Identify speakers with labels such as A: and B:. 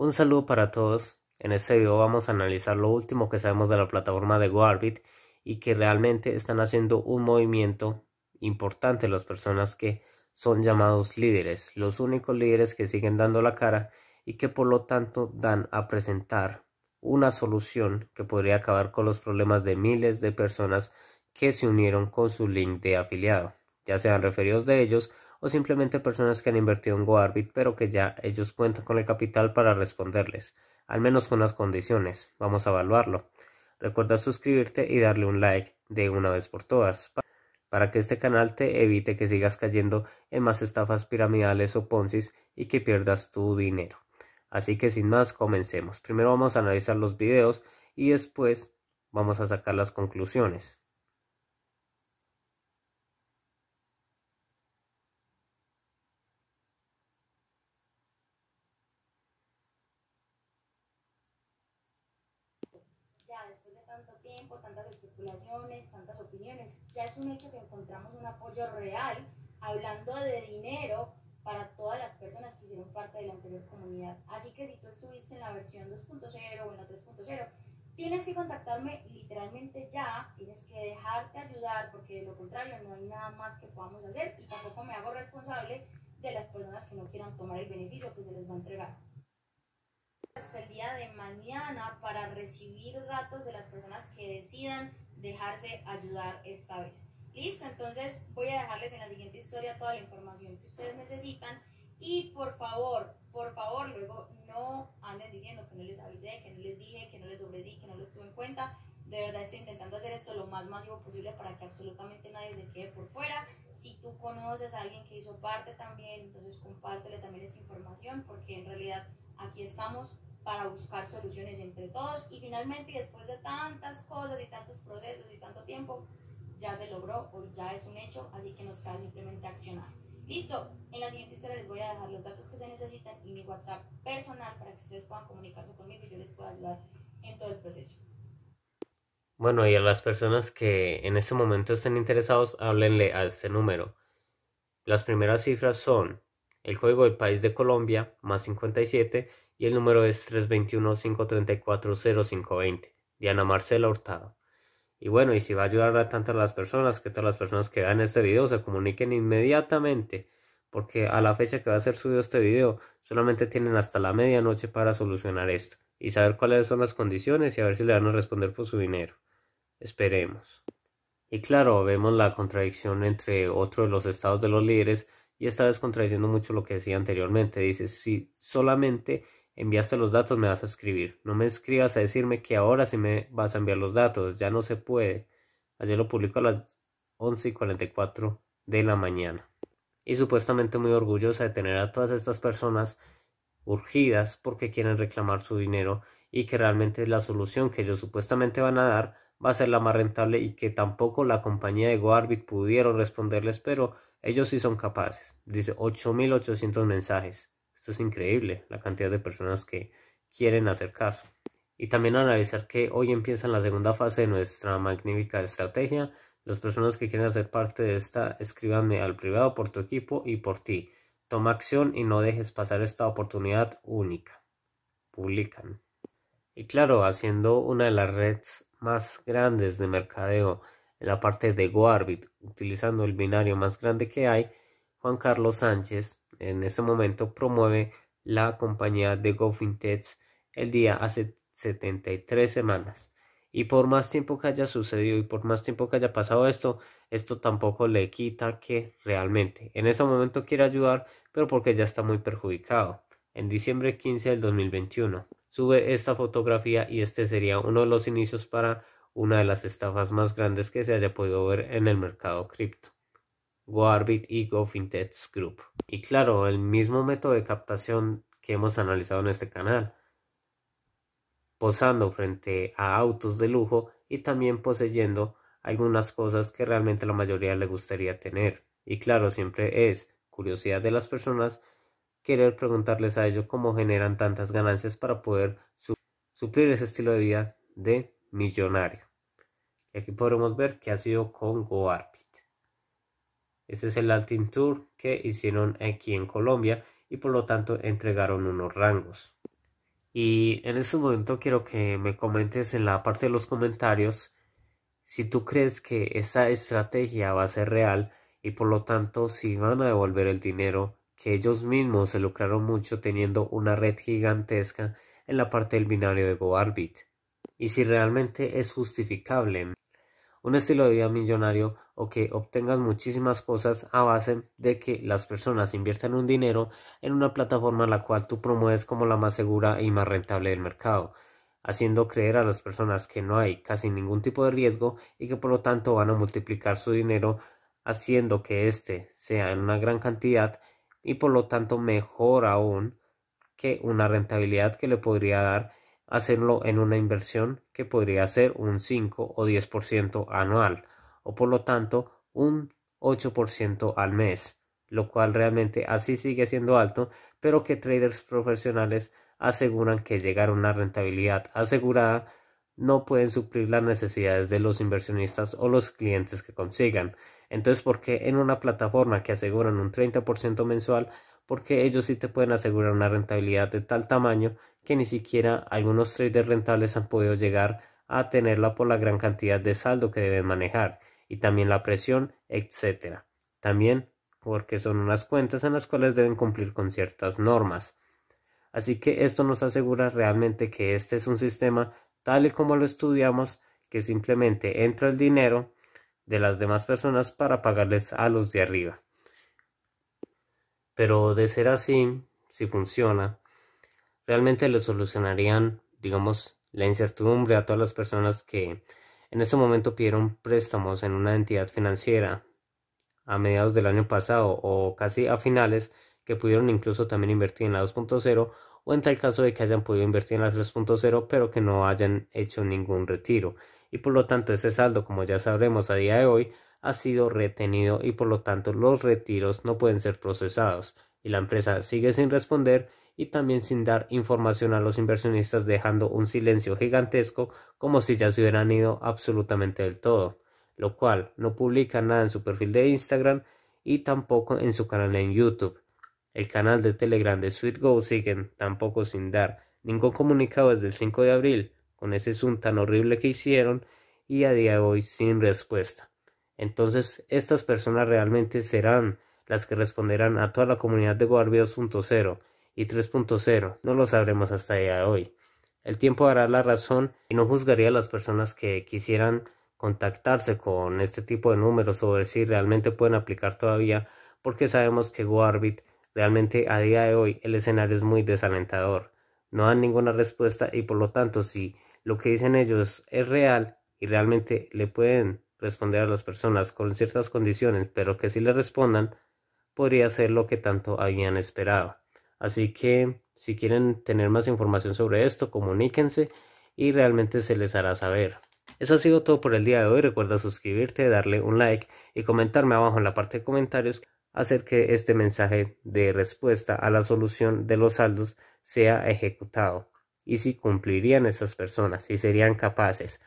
A: Un saludo para todos. En este video vamos a analizar lo último que sabemos de la plataforma de GoArbit y que realmente están haciendo un movimiento importante las personas que son llamados líderes, los únicos líderes que siguen dando la cara y que por lo tanto dan a presentar una solución que podría acabar con los problemas de miles de personas que se unieron con su link de afiliado, ya sean referidos de ellos o simplemente personas que han invertido en GoArbit pero que ya ellos cuentan con el capital para responderles, al menos con las condiciones. Vamos a evaluarlo. Recuerda suscribirte y darle un like de una vez por todas para que este canal te evite que sigas cayendo en más estafas piramidales o poncis y que pierdas tu dinero. Así que sin más, comencemos. Primero vamos a analizar los videos y después vamos a sacar las conclusiones.
B: tantas opiniones. Ya es un hecho que encontramos un apoyo real hablando de dinero para todas las personas que hicieron parte de la anterior comunidad. Así que si tú estuviste en la versión 2.0 o en la 3.0, tienes que contactarme literalmente ya, tienes que dejarte ayudar porque de lo contrario no hay nada más que podamos hacer y tampoco me hago responsable de las personas que no quieran tomar el beneficio que se les va a entregar. Hasta el día de mañana para recibir datos de las personas que decidan dejarse ayudar esta vez. Listo, entonces voy a dejarles en la siguiente historia toda la información que ustedes necesitan y por favor, por favor, luego no anden diciendo que no les avisé, que no les dije, que no les ofrecí, que no los tuve en cuenta. De verdad estoy intentando hacer esto lo más masivo posible para que absolutamente nadie se quede por fuera. Si tú conoces a alguien que hizo parte también, entonces compártele también esa información porque en realidad aquí estamos para buscar soluciones entre todos y finalmente después de tantas cosas y tantos procesos y tanto tiempo ya se logró o ya es un hecho así que nos queda simplemente accionar listo en la siguiente historia les voy a dejar los datos que se necesitan y mi whatsapp personal para que ustedes puedan comunicarse conmigo y yo les pueda ayudar en todo el proceso
A: bueno y a las personas que en este momento estén interesados háblenle a este número las primeras cifras son el código del país de Colombia más 57 y el número es 321-534-0520. Diana Marcela Hurtado. Y bueno, y si va a ayudar a tantas las personas, que todas las personas que vean este video se comuniquen inmediatamente, porque a la fecha que va a ser subido este video, solamente tienen hasta la medianoche para solucionar esto y saber cuáles son las condiciones y a ver si le van a responder por su dinero. Esperemos. Y claro, vemos la contradicción entre otro de los estados de los líderes y esta vez contradiciendo mucho lo que decía anteriormente. Dice, si solamente enviaste los datos, me vas a escribir. No me escribas a decirme que ahora sí me vas a enviar los datos, ya no se puede. Ayer lo publicó a las 11:44 de la mañana. Y supuestamente muy orgullosa de tener a todas estas personas urgidas porque quieren reclamar su dinero y que realmente la solución que ellos supuestamente van a dar va a ser la más rentable y que tampoco la compañía de Goarbit pudieron responderles, pero ellos sí son capaces. Dice 8.800 mensajes es increíble, la cantidad de personas que quieren hacer caso. Y también analizar que hoy empieza la segunda fase de nuestra magnífica estrategia. Las personas que quieren hacer parte de esta, escríbanme al privado por tu equipo y por ti. Toma acción y no dejes pasar esta oportunidad única. Publican. Y claro, haciendo una de las redes más grandes de mercadeo en la parte de GoArbit, utilizando el binario más grande que hay, Juan Carlos Sánchez en ese momento promueve la compañía de GoFintech el día hace 73 semanas. Y por más tiempo que haya sucedido y por más tiempo que haya pasado esto, esto tampoco le quita que realmente en ese momento quiere ayudar, pero porque ya está muy perjudicado. En diciembre 15 del 2021 sube esta fotografía y este sería uno de los inicios para una de las estafas más grandes que se haya podido ver en el mercado cripto. Goarbit y GoFintechs Group. Y claro, el mismo método de captación que hemos analizado en este canal, posando frente a autos de lujo y también poseyendo algunas cosas que realmente la mayoría le gustaría tener. Y claro, siempre es curiosidad de las personas querer preguntarles a ellos cómo generan tantas ganancias para poder suplir ese estilo de vida de millonario. Y aquí podremos ver qué ha sido con GoArbit. Este es el Altin Tour que hicieron aquí en Colombia y por lo tanto entregaron unos rangos. Y en este momento quiero que me comentes en la parte de los comentarios si tú crees que esta estrategia va a ser real y por lo tanto si van a devolver el dinero que ellos mismos se lucraron mucho teniendo una red gigantesca en la parte del binario de GoArbit y si realmente es justificable un estilo de vida millonario o que obtengas muchísimas cosas a base de que las personas inviertan un dinero en una plataforma la cual tú promueves como la más segura y más rentable del mercado, haciendo creer a las personas que no hay casi ningún tipo de riesgo y que por lo tanto van a multiplicar su dinero haciendo que éste sea en una gran cantidad y por lo tanto mejor aún que una rentabilidad que le podría dar hacerlo en una inversión que podría ser un 5 o 10% anual o por lo tanto un 8% al mes, lo cual realmente así sigue siendo alto, pero que traders profesionales aseguran que llegar a una rentabilidad asegurada no pueden suplir las necesidades de los inversionistas o los clientes que consigan. Entonces, ¿por qué en una plataforma que aseguran un 30% mensual porque ellos sí te pueden asegurar una rentabilidad de tal tamaño que ni siquiera algunos traders rentables han podido llegar a tenerla por la gran cantidad de saldo que deben manejar y también la presión, etcétera. También porque son unas cuentas en las cuales deben cumplir con ciertas normas. Así que esto nos asegura realmente que este es un sistema tal y como lo estudiamos, que simplemente entra el dinero de las demás personas para pagarles a los de arriba. Pero de ser así, si funciona, realmente le solucionarían, digamos, la incertidumbre a todas las personas que en ese momento pidieron préstamos en una entidad financiera a mediados del año pasado o casi a finales que pudieron incluso también invertir en la 2.0 o en tal caso de que hayan podido invertir en la 3.0 pero que no hayan hecho ningún retiro y por lo tanto ese saldo como ya sabremos a día de hoy ha sido retenido y por lo tanto los retiros no pueden ser procesados y la empresa sigue sin responder y también sin dar información a los inversionistas dejando un silencio gigantesco como si ya se hubieran ido absolutamente del todo, lo cual no publica nada en su perfil de Instagram y tampoco en su canal en YouTube. El canal de Telegram de SweetGo siguen tampoco sin dar ningún comunicado desde el 5 de abril con ese zoom tan horrible que hicieron y a día de hoy sin respuesta. Entonces, estas personas realmente serán las que responderán a toda la comunidad de GoArbit 2.0 y 3.0. No lo sabremos hasta el día de hoy. El tiempo dará la razón y no juzgaría a las personas que quisieran contactarse con este tipo de números sobre si realmente pueden aplicar todavía, porque sabemos que GoArbit realmente a día de hoy el escenario es muy desalentador. No dan ninguna respuesta y por lo tanto si lo que dicen ellos es real y realmente le pueden responder a las personas con ciertas condiciones, pero que si le respondan, podría ser lo que tanto habían esperado. Así que si quieren tener más información sobre esto, comuníquense y realmente se les hará saber. Eso ha sido todo por el día de hoy. Recuerda suscribirte, darle un like y comentarme abajo en la parte de comentarios Hacer que este mensaje de respuesta a la solución de los saldos sea ejecutado y si cumplirían esas personas, si serían capaces.